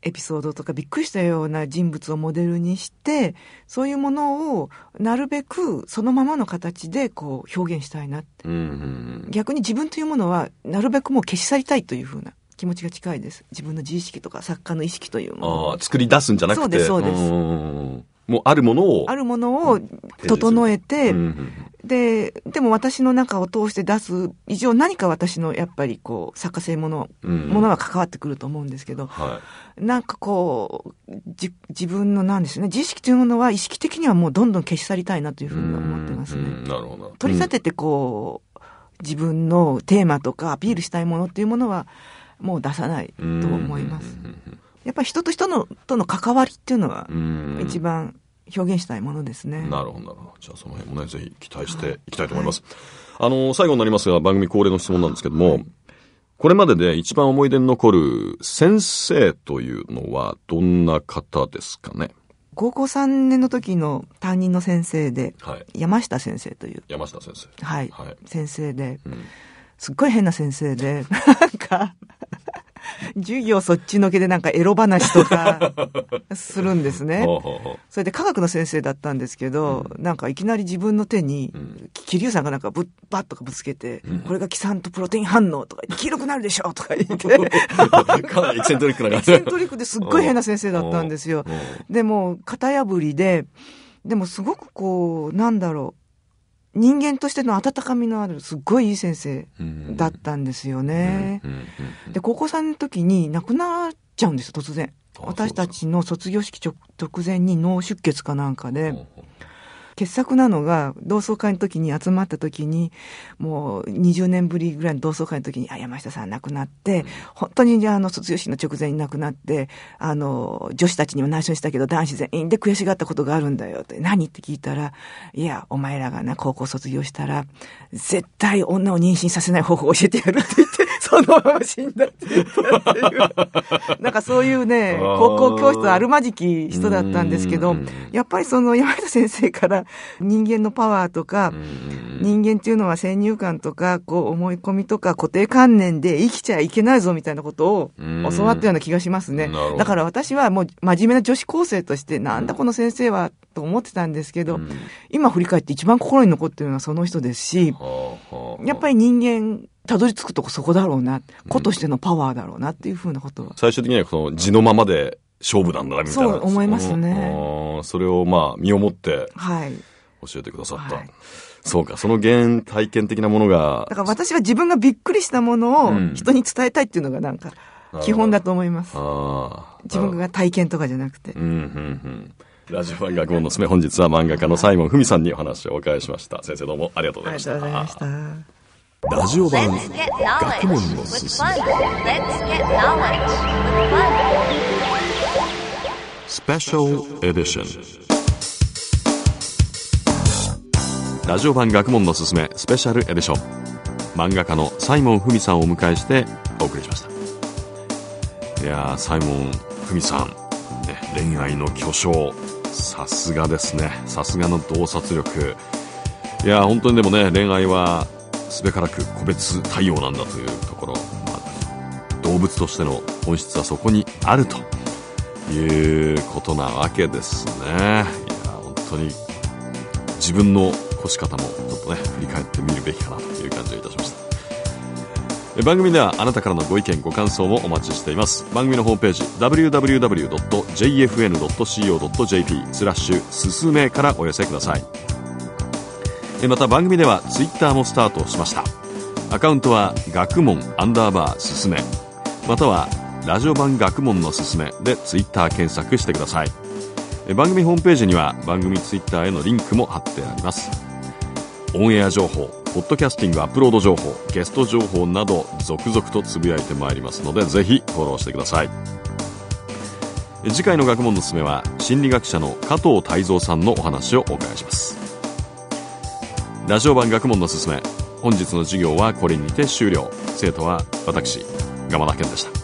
エピソードとかびっくりしたような人物をモデルにして、そういうものをなるべくそのままの形でこう表現したいなって。うんうん、逆に自分というものはなるべくもう消し去りたいというふうな気持ちが近いです。自分の自意識とか作家の意識というもの。ああ、作り出すんじゃなくて。そうです、そうです。もうあるものを。あるものを整えて、で、でも私の中を通して出す以上何か私のやっぱりこう作家性もの、うん、ものは関わってくると思うんですけど、はい、なんかこう、じ自分のなんですね、自意識というものは意識的にはもうどんどん消し去りたいなというふうに思ってますね。なるほど。取り立ててこう、自分のテーマとかアピールしたいものっていうものはもう出さないと思います。うんうんうんうんやっぱ人と人のとの関わりっていうのは一番表現したいものですね。なるほどなるほど。じゃあその辺もねぜひ期待していきたいと思います。はい、あの最後になりますが番組恒例の質問なんですけども、はい、これまでで一番思い出に残る先生というのはどんな方ですかね。高校3年の時の担任の先生で、はい、山下先生という山下先生はい、先生で、うん、すっごい変な先生で なんか 授業そっちのけでなんかエロ話とか するんですね。それで科学の先生だったんですけど、うん、なんかいきなり自分の手に、桐、生、さんがなんかぶバッとかぶつけて、うん、これがキサンとプロテイン反応とか、黄色くなるでしょとか言って。かなりエキセントリックな感じ。エキセントリックですっごい変な先生だったんですよ。でも、型破りで、でもすごくこう、なんだろう。人間としての温かみのあるすっごいいい先生だったんですよね。で高校3年の時に亡くなっちゃうんです突然。私たちの卒業式直前に脳出血かなんかで。傑作なのが、同窓会の時に集まった時に、もう20年ぶりぐらいの同窓会の時に、あ、山下さん亡くなって、本当にじゃあ、あの、卒業式の直前に亡くなって、あの、女子たちにも内緒にしたけど、男子全員で悔しがったことがあるんだよって、何って聞いたら、いや、お前らがな、高校卒業したら、絶対女を妊娠させない方法を教えてやるって言って、そのまま死んだっていうなんかそういうね、高校教室あるまじき人だったんですけど、やっぱりその山下先生から人間のパワーとか、人間っていうのは先入観とか、こう思い込みとか固定観念で生きちゃいけないぞみたいなことを教わったような気がしますね。だから私はもう真面目な女子高生として、なんだこの先生はと思ってたんですけど、今振り返って一番心に残ってるのはその人ですし、やっぱり人間たどり着くとこそこだろうな、子としてのパワーだろうなっていうふうなことは。最終的にはその字のままで勝負なんだみたいな。そう思いますね。それをまあ身をもって、はい、教えてくださった。はいそうか、その原体験的なものが。だから私は自分がびっくりしたものを人に伝えたいっていうのがなんか、基本だと思います。自分が体験とかじゃなくて。うん、うん、うん。ラジオ版学問のすめ、本日は漫画家の西門文さんにお話をお伺いしました。先生どうもありがとうございました。ありがとうございました。ジオ版学問のすすめスペシャルエディションラジオ版学問のすすめスペシャルエディション漫画家のサイモン・フミさんをお迎えしてお送りしましたいやサイモン・フミさん、ね、恋愛の巨匠さすがですねさすがの洞察力いや本当にでもね恋愛はすべからく個別対応なんだというところ、まあ、動物としての本質はそこにあるということなわけですねいや本当に自分の越し方もちょっとね振り返ってみるべきかなという感じがいたしました番組ではあなたからのご意見ご感想もお待ちしています番組のホームページ www.jfn.co.jp スラッシュすすめからお寄せくださいまた番組ではツイッターもスタートしましたアカウントは学問アンダーバーすすめまたはラジオ版学問のすすめでツイッター検索してください番組ホームページには番組ツイッターへのリンクも貼ってありますオンエア情報ポッドキャスティングアップロード情報ゲスト情報など続々とつぶやいてまいりますのでぜひフォローしてください次回の学問のすすめは心理学者の加藤泰造さんのお話をお伺いしますラジオ版学問のすすめ本日の授業はこれにて終了生徒は私蒲田健でした